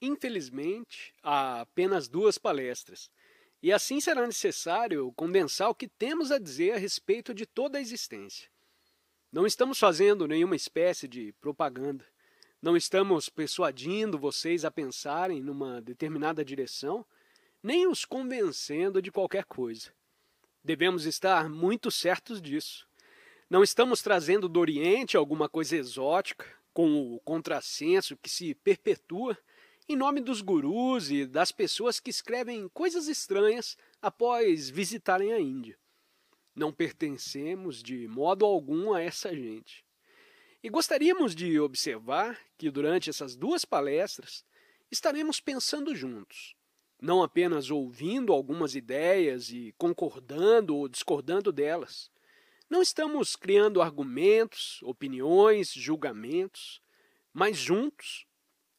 infelizmente, há apenas duas palestras. E assim será necessário condensar o que temos a dizer a respeito de toda a existência. Não estamos fazendo nenhuma espécie de propaganda. Não estamos persuadindo vocês a pensarem numa determinada direção, nem os convencendo de qualquer coisa. Devemos estar muito certos disso. Não estamos trazendo do Oriente alguma coisa exótica, com o contrassenso que se perpetua em nome dos gurus e das pessoas que escrevem coisas estranhas após visitarem a Índia. Não pertencemos de modo algum a essa gente. E gostaríamos de observar que durante essas duas palestras estaremos pensando juntos, não apenas ouvindo algumas ideias e concordando ou discordando delas. Não estamos criando argumentos, opiniões, julgamentos, mas juntos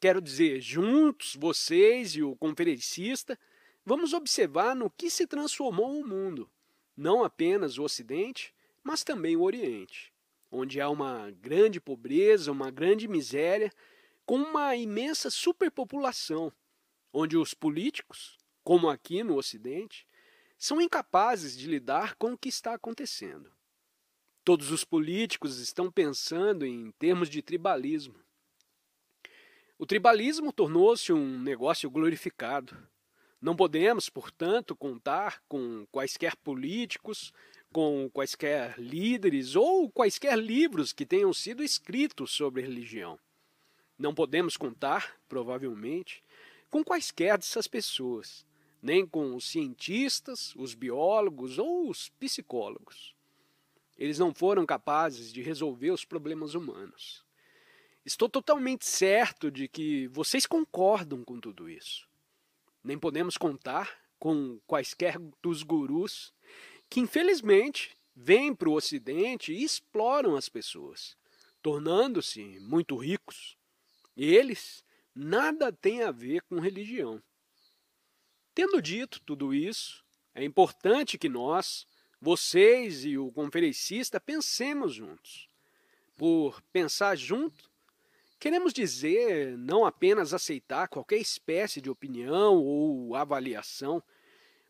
Quero dizer, juntos, vocês e o conferencista, vamos observar no que se transformou o mundo, não apenas o Ocidente, mas também o Oriente, onde há uma grande pobreza, uma grande miséria, com uma imensa superpopulação, onde os políticos, como aqui no Ocidente, são incapazes de lidar com o que está acontecendo. Todos os políticos estão pensando em termos de tribalismo. O tribalismo tornou-se um negócio glorificado. Não podemos, portanto, contar com quaisquer políticos, com quaisquer líderes ou quaisquer livros que tenham sido escritos sobre religião. Não podemos contar, provavelmente, com quaisquer dessas pessoas, nem com os cientistas, os biólogos ou os psicólogos. Eles não foram capazes de resolver os problemas humanos. Estou totalmente certo de que vocês concordam com tudo isso. Nem podemos contar com quaisquer dos gurus que, infelizmente, vêm para o Ocidente e exploram as pessoas, tornando-se muito ricos. E eles nada têm a ver com religião. Tendo dito tudo isso, é importante que nós, vocês e o conferencista, pensemos juntos. Por pensar junto, Queremos dizer não apenas aceitar qualquer espécie de opinião ou avaliação,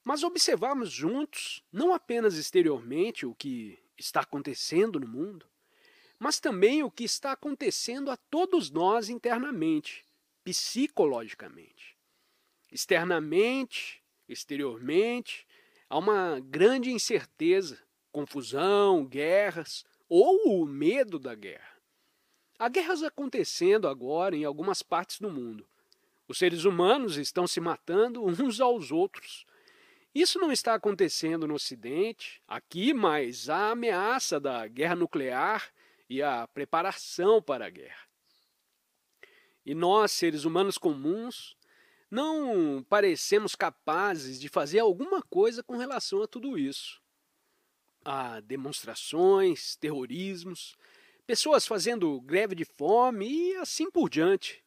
mas observarmos juntos, não apenas exteriormente, o que está acontecendo no mundo, mas também o que está acontecendo a todos nós internamente, psicologicamente. Externamente, exteriormente, há uma grande incerteza, confusão, guerras ou o medo da guerra. Há guerras acontecendo agora em algumas partes do mundo. Os seres humanos estão se matando uns aos outros. Isso não está acontecendo no Ocidente, aqui, mas a ameaça da guerra nuclear e a preparação para a guerra. E nós, seres humanos comuns, não parecemos capazes de fazer alguma coisa com relação a tudo isso. Há demonstrações, terrorismos, pessoas fazendo greve de fome e assim por diante.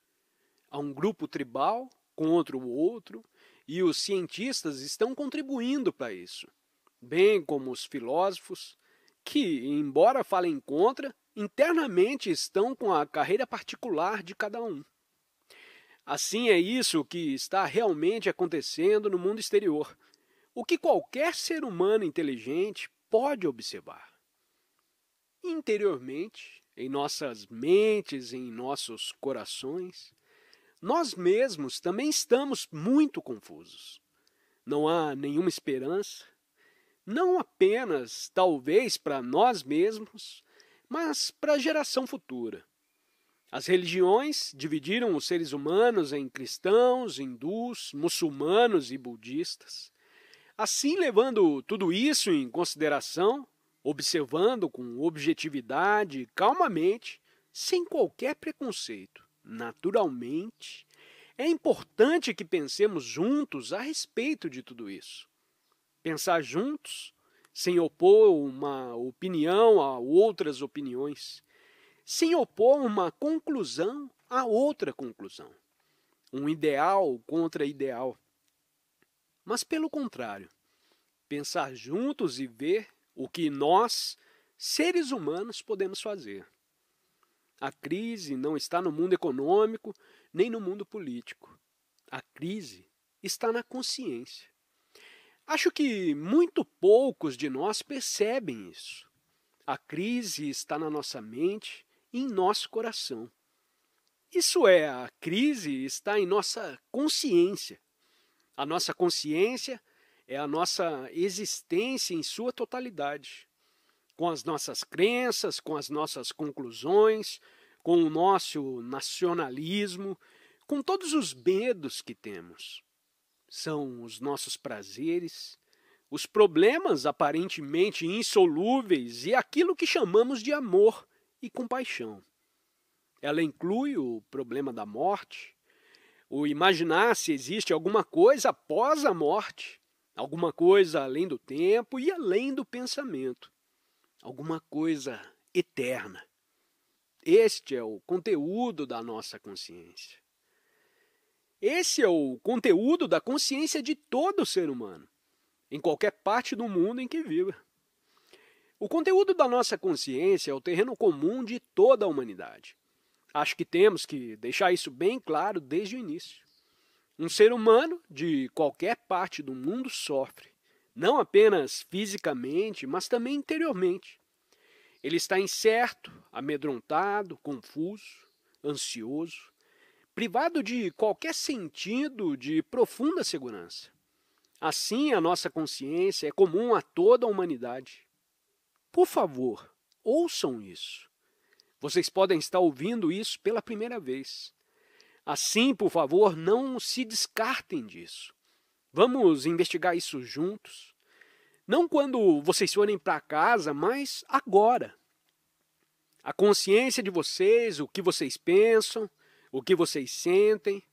Há um grupo tribal contra o outro e os cientistas estão contribuindo para isso, bem como os filósofos, que, embora falem contra, internamente estão com a carreira particular de cada um. Assim é isso que está realmente acontecendo no mundo exterior, o que qualquer ser humano inteligente pode observar interiormente, em nossas mentes, em nossos corações, nós mesmos também estamos muito confusos. Não há nenhuma esperança, não apenas, talvez, para nós mesmos, mas para a geração futura. As religiões dividiram os seres humanos em cristãos, hindus, muçulmanos e budistas. Assim, levando tudo isso em consideração, observando com objetividade, calmamente, sem qualquer preconceito, naturalmente, é importante que pensemos juntos a respeito de tudo isso. Pensar juntos, sem opor uma opinião a outras opiniões, sem opor uma conclusão a outra conclusão, um ideal contra ideal. Mas, pelo contrário, pensar juntos e ver o que nós, seres humanos, podemos fazer. A crise não está no mundo econômico nem no mundo político. A crise está na consciência. Acho que muito poucos de nós percebem isso. A crise está na nossa mente e em nosso coração. Isso é, a crise está em nossa consciência. A nossa consciência é a nossa existência em sua totalidade, com as nossas crenças, com as nossas conclusões, com o nosso nacionalismo, com todos os medos que temos. São os nossos prazeres, os problemas aparentemente insolúveis e aquilo que chamamos de amor e compaixão. Ela inclui o problema da morte, o imaginar se existe alguma coisa após a morte, alguma coisa além do tempo e além do pensamento, alguma coisa eterna. Este é o conteúdo da nossa consciência. Esse é o conteúdo da consciência de todo ser humano, em qualquer parte do mundo em que viva. O conteúdo da nossa consciência é o terreno comum de toda a humanidade. Acho que temos que deixar isso bem claro desde o início. Um ser humano de qualquer parte do mundo sofre, não apenas fisicamente, mas também interiormente. Ele está incerto, amedrontado, confuso, ansioso, privado de qualquer sentido de profunda segurança. Assim, a nossa consciência é comum a toda a humanidade. Por favor, ouçam isso. Vocês podem estar ouvindo isso pela primeira vez. Assim, por favor, não se descartem disso. Vamos investigar isso juntos. Não quando vocês forem para casa, mas agora. A consciência de vocês, o que vocês pensam, o que vocês sentem,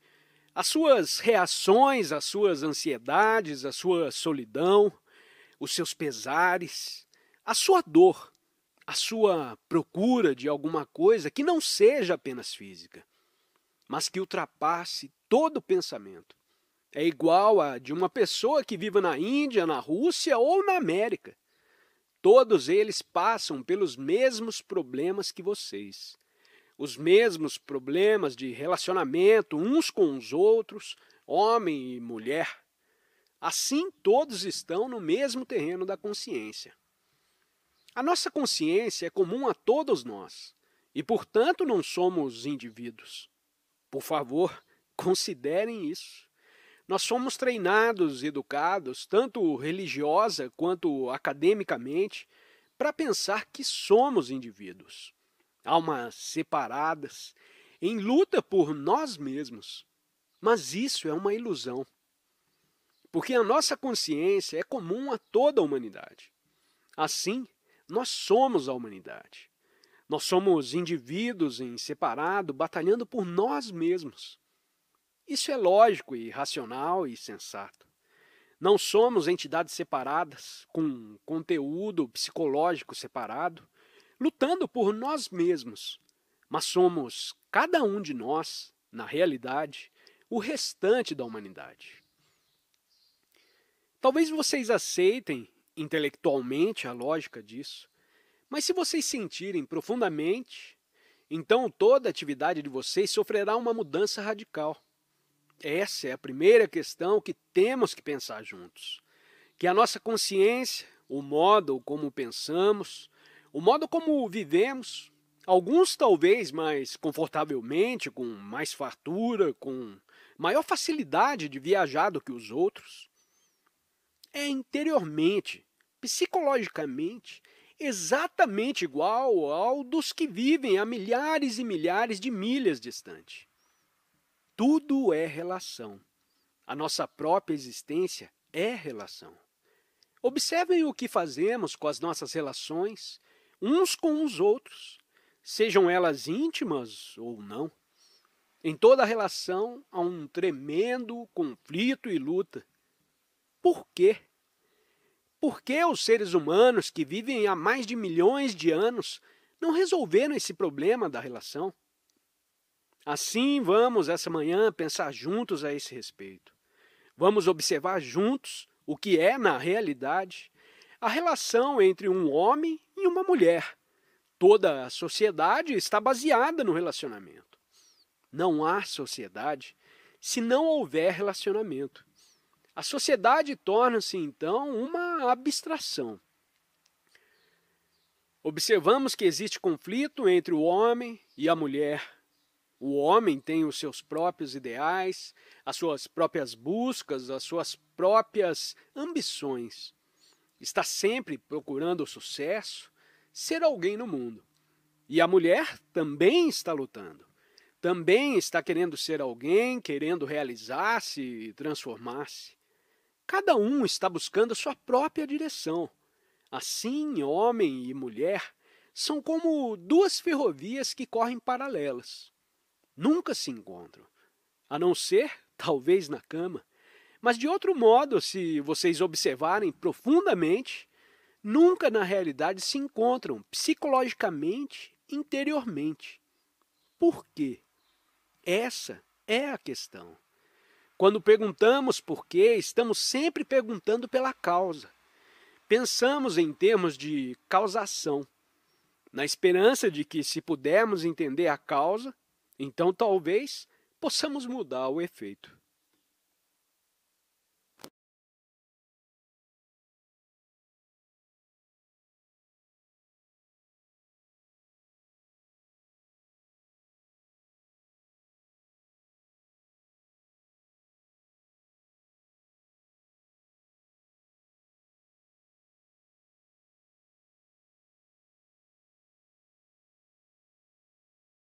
as suas reações, as suas ansiedades, a sua solidão, os seus pesares, a sua dor, a sua procura de alguma coisa que não seja apenas física mas que ultrapasse todo pensamento. É igual a de uma pessoa que viva na Índia, na Rússia ou na América. Todos eles passam pelos mesmos problemas que vocês. Os mesmos problemas de relacionamento uns com os outros, homem e mulher. Assim, todos estão no mesmo terreno da consciência. A nossa consciência é comum a todos nós e, portanto, não somos indivíduos. Por favor, considerem isso. Nós somos treinados, educados, tanto religiosa quanto academicamente, para pensar que somos indivíduos, almas separadas, em luta por nós mesmos. Mas isso é uma ilusão, porque a nossa consciência é comum a toda a humanidade. Assim, nós somos a humanidade. Nós somos indivíduos em separado, batalhando por nós mesmos. Isso é lógico e racional e sensato. Não somos entidades separadas, com conteúdo psicológico separado, lutando por nós mesmos, mas somos, cada um de nós, na realidade, o restante da humanidade. Talvez vocês aceitem intelectualmente a lógica disso, mas se vocês sentirem profundamente, então toda a atividade de vocês sofrerá uma mudança radical. Essa é a primeira questão que temos que pensar juntos. Que a nossa consciência, o modo como pensamos, o modo como vivemos, alguns talvez mais confortavelmente, com mais fartura, com maior facilidade de viajar do que os outros, é interiormente, psicologicamente, exatamente igual ao dos que vivem a milhares e milhares de milhas distante. Tudo é relação. A nossa própria existência é relação. Observem o que fazemos com as nossas relações, uns com os outros, sejam elas íntimas ou não. Em toda relação há um tremendo conflito e luta. Por quê? Por que os seres humanos que vivem há mais de milhões de anos não resolveram esse problema da relação? Assim, vamos essa manhã pensar juntos a esse respeito. Vamos observar juntos o que é, na realidade, a relação entre um homem e uma mulher. Toda a sociedade está baseada no relacionamento. Não há sociedade se não houver relacionamento. A sociedade torna-se, então, uma abstração. Observamos que existe conflito entre o homem e a mulher. O homem tem os seus próprios ideais, as suas próprias buscas, as suas próprias ambições. Está sempre procurando o sucesso, ser alguém no mundo. E a mulher também está lutando. Também está querendo ser alguém, querendo realizar-se e transformar-se. Cada um está buscando a sua própria direção. Assim, homem e mulher são como duas ferrovias que correm paralelas. Nunca se encontram, a não ser, talvez, na cama. Mas, de outro modo, se vocês observarem profundamente, nunca na realidade se encontram psicologicamente, interiormente. Por quê? Essa é a questão. Quando perguntamos por quê, estamos sempre perguntando pela causa. Pensamos em termos de causação, na esperança de que, se pudermos entender a causa, então talvez possamos mudar o efeito.